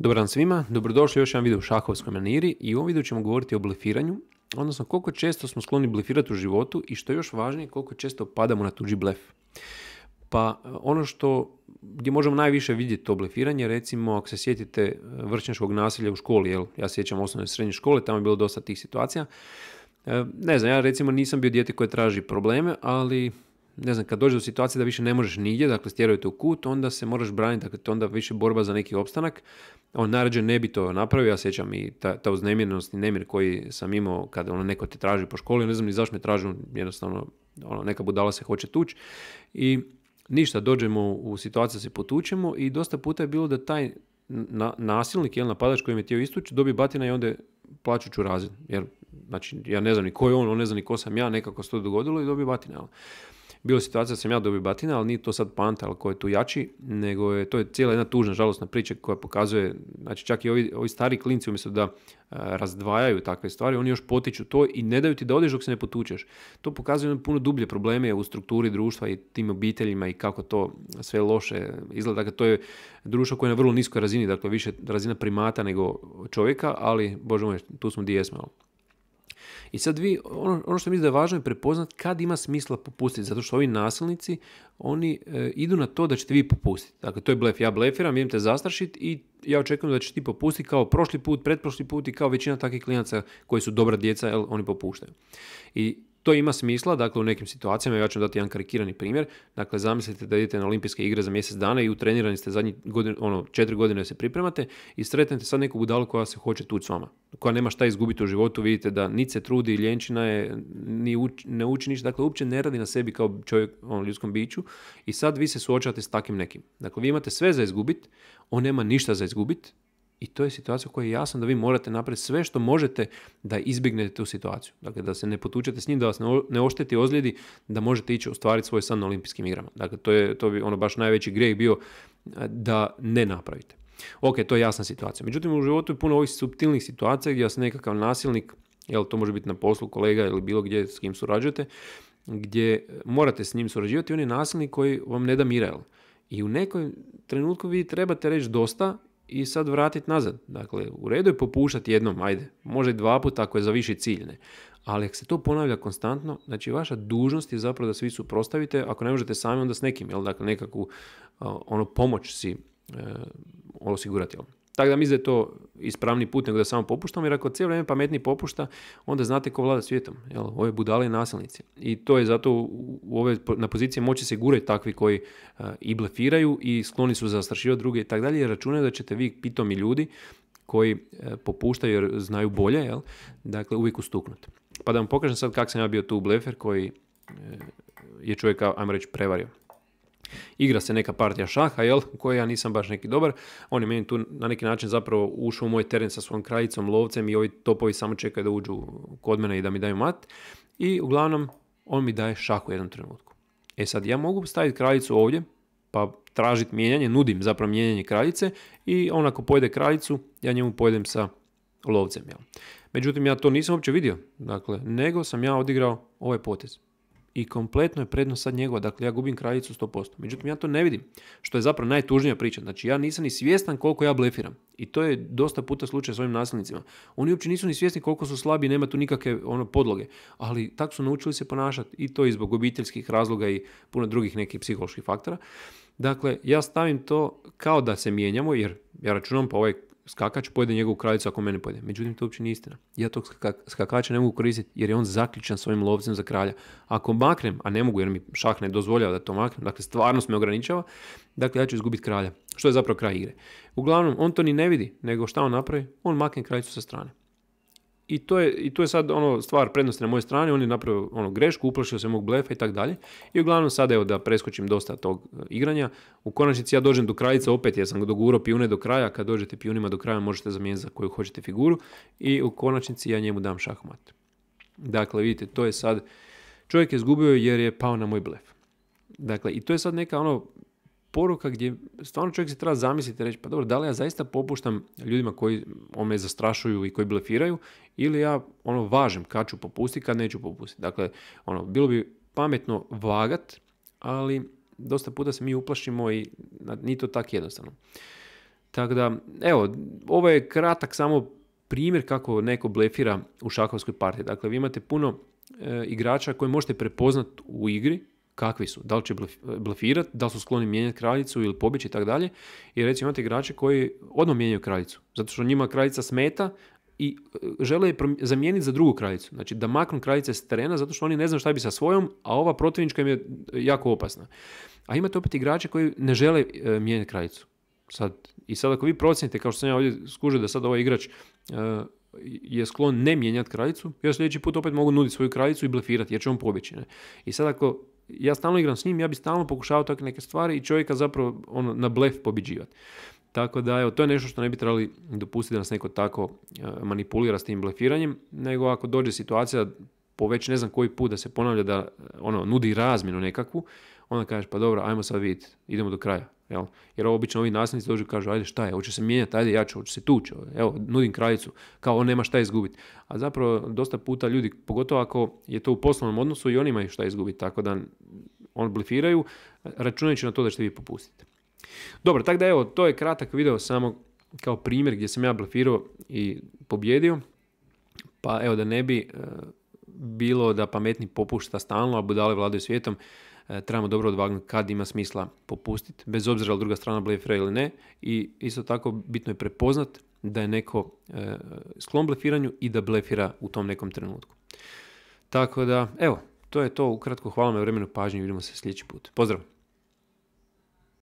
Dobar dan svima, dobrodošli još jedan video u šahovskoj maniri i u ovom videu ćemo govoriti o blefiranju, odnosno koliko često smo skloni blefirati u životu i što je još važnije koliko često padamo na tuđi blef. Pa ono što gdje možemo najviše vidjeti to blefiranje, recimo ako se sjetite eh, vršnjačkog nasilja u školi, jel ja sjećam osnovne srednje škole, tamo je bilo dosta tih situacija. Eh, ne znam, ja recimo nisam bio dijete koje traži probleme, ali ne znam, kad dođe do situacije da više ne možeš nigdje, dakle stjerujete u kut, onda se moraš braniti, dakle onda više borba za neki opstanak. On naređe ne bi to napravio, ja sjećam i ta, ta uznemirenost i nemir koji sam imao kada ono neko te traži po školi, ne znam ni zašto me traži, jednostavno ono, neka budala se hoće tući. I ništa, dođemo u situaciju da se potučemo i dosta puta je bilo da taj nasilnik ili napadač koji mi je htio istući dobije batina i onda plaćuću razred. Jer, znači, ja ne znam ni ko je on, on ne znam ni ko sam ja, nekako se to dogodilo i dobije batina. Bilo situacija da sam ja dobio batina, ali nije to sad panta, ali je tu jači, nego je, to je cijela jedna tužna, žalostna priča koja pokazuje, znači čak i ovi, ovi stari klinci umjesto da eh, razdvajaju takve stvari, oni još potiču to i ne daju ti da odeš dok se ne potučeš. To pokazuje puno dublje probleme u strukturi društva i tim obiteljima i kako to sve loše izgleda. Dakle, to je društvo koje je na vrlo niskoj razini, dakle više razina primata nego čovjeka, ali, bože moj, tu smo gdje jesmo. I sad vi, ono, ono što mislim da je važno je prepoznat kad ima smisla popustiti, zato što ovi nasilnici, oni e, idu na to da ćete vi popustiti. Dakle, to je blef, ja blefiram, idem te zastrašiti i ja očekujem da će ti popustiti kao prošli put, pretprošli put i kao većina takvih klijenaca koji su dobra djeca, jel, oni popuštaju. I to ima smisla, dakle u nekim situacijama, ja ću vam dati jedan karikirani primjer, dakle zamislite da idete na olimpijske igre za mjesec dana i utrenirani ste zadnji godin, ono, četiri godine se pripremate i sretnete sad neku budalu koja se hoće tući s vama, koja nema šta izgubiti u životu, vidite da niti se trudi, ljenčina je, ni ne uči ništa, dakle uopće ne radi na sebi kao čovjek ono, ljudskom biću i sad vi se suočate s takim nekim. Dakle, vi imate sve za izgubit, on nema ništa za izgubit, i to je situacija u kojoj je jasno da vi morate napraviti sve što možete da izbjegnete tu situaciju. Dakle, da se ne potučete s njim, da vas ne ošteti, ozljedi, da možete ići ostvariti svoj san na olimpijskim igrama. Dakle, to, je, to bi ono baš najveći grijeh bio e, da ne napravite. Ok, to je jasna situacija. Međutim, u životu je puno ovih subtilnih situacija gdje vas nekakav nasilnik, jel to može biti na poslu kolega ili bilo gdje s kim surađujete, gdje morate s njim surađivati, on je nasilnik koji vam ne da mira. I u nekom trenutku vi trebate reći dosta i sad vratiti nazad. Dakle, u redu je popuštati jednom, ajde, može i dva puta ako je za viši cilj, ne. Ali ako se to ponavlja konstantno, znači vaša dužnost je zapravo da svi suprostavite, ako ne možete sami, onda s nekim, jel? Dakle, nekakvu ono, pomoć si e, osigurati, jel? Tako da mi je to ispravni put nego da samo popuštamo, jer ako cijelo vrijeme pametni popušta, onda znate ko vlada svijetom. Jel, ove budale i nasilnici. I to je zato u ove, na pozicije moći se gure takvi koji e, i blefiraju i skloni su zastrašivati druge i tako dalje, jer računaju da ćete vi pitomi ljudi koji e, popuštaju jer znaju bolje, jel? dakle uvijek ustuknuti. Pa da vam pokažem sad kako sam ja bio tu blefer koji e, je čovjeka, ajmo reći, prevario igra se neka partija šaha, jel, u kojoj ja nisam baš neki dobar, on je meni tu na neki način zapravo ušao u moj teren sa svojom kraljicom, lovcem i ovi topovi samo čekaju da uđu kod mene i da mi daju mat i uglavnom on mi daje šah u jednom trenutku. E sad, ja mogu staviti kraljicu ovdje, pa tražiti mijenjanje, nudim zapravo mijenjanje kraljice i on ako pojede kraljicu, ja njemu pojedem sa lovcem. Jel. Međutim, ja to nisam uopće vidio, dakle, nego sam ja odigrao ovaj potez i kompletno je prednost sad njegova, dakle ja gubim kraljicu 100%. Međutim, ja to ne vidim, što je zapravo najtužnija priča. Znači, ja nisam ni svjestan koliko ja blefiram. I to je dosta puta slučaj s ovim nasilnicima. Oni uopće nisu ni svjesni koliko su slabi i nema tu nikakve ono, podloge. Ali tako su naučili se ponašati i to i zbog obiteljskih razloga i puno drugih nekih psiholoških faktora. Dakle, ja stavim to kao da se mijenjamo, jer ja računam pa ovaj skakač pojede njegovu kraljicu ako mene pojede. Međutim, to uopće nije istina. Ja tog skakača ne mogu koristiti jer je on zaključan svojim lovcem za kralja. Ako maknem, a ne mogu jer mi šah ne dozvoljava da to maknem, dakle stvarnost me ograničava, dakle ja ću izgubiti kralja. Što je zapravo kraj igre. Uglavnom, on to ni ne vidi, nego šta on napravi? On makne kraljicu sa strane i to je, i to je sad ono stvar prednosti na mojoj strani, on je napravio ono grešku, uplašio se mog blefa i tako dalje. I uglavnom sad evo da preskočim dosta tog e, igranja. U konačnici ja dođem do krajica opet jer sam dogurao pijune do kraja, kad dođete pijunima do kraja možete zamijeniti za koju hoćete figuru i u konačnici ja njemu dam šahomat. Dakle vidite to je sad, čovjek je izgubio jer je pao na moj blef. Dakle i to je sad neka ono poruka gdje stvarno čovjek se treba zamisliti i reći pa dobro, da li ja zaista popuštam ljudima koji me zastrašuju i koji blefiraju ili ja ono važem kad ću popustiti, kad neću popustiti. Dakle, ono, bilo bi pametno vagat, ali dosta puta se mi uplašimo i ni to tako jednostavno. Tako da, evo, ovo je kratak samo primjer kako neko blefira u šahovskoj partiji. Dakle, vi imate puno e, igrača koje možete prepoznat u igri, kakvi su, da li će blefirati, da li su skloni mijenjati kraljicu ili pobjeći i tako dalje. I recimo imate igrače koji odmah mijenjaju kraljicu, zato što njima kraljica smeta i e, žele je zamijeniti za drugu kraljicu. Znači da maknu kraljice s terena zato što oni ne znaju šta bi sa svojom, a ova protivnička im je e, jako opasna. A imate opet igrače koji ne žele e, mijenjati kraljicu. Sad, I sad ako vi procenite, kao što sam ja ovdje skužio da sad ovaj igrač je sklon ne mijenjati kraljicu, ja sljedeći put opet mogu nuditi svoju kraljicu i blefirati jer će on pobjeći. I sad ako ja stalno igram s njim, ja bi stalno pokušavao takve neke stvari i čovjeka zapravo ono, na blef pobiđivati. Tako da, evo, to je nešto što ne bi trebali dopustiti da nas neko tako e, manipulira s tim blefiranjem, nego ako dođe situacija po već ne znam koji put da se ponavlja da ono, nudi razmjenu nekakvu, onda kažeš pa dobro, ajmo sad vidjeti, idemo do kraja, Jel? Jer obično ovi nasljednici dođu i kažu, ajde šta je, hoće se mijenjati, ajde ja ću, hoće se tući, evo, nudim kraljicu, kao on nema šta izgubiti. A zapravo dosta puta ljudi, pogotovo ako je to u poslovnom odnosu i oni imaju šta izgubiti, tako da on blifiraju, računajući na to da ćete vi popustiti. Dobro, tako da evo, to je kratak video samo kao primjer gdje sam ja blifirao i pobjedio. Pa evo da ne bi eh, bilo da pametni popušta stalno, a budale vladaju svijetom, E, trebamo dobro odvagnuti kad ima smisla popustiti, bez obzira li druga strana blefira ili ne. I isto tako bitno je prepoznat da je neko e, sklon blefiranju i da blefira u tom nekom trenutku. Tako da, evo, to je to ukratko. Hvala na vremenu pažnju i vidimo se sljedeći put. Pozdrav!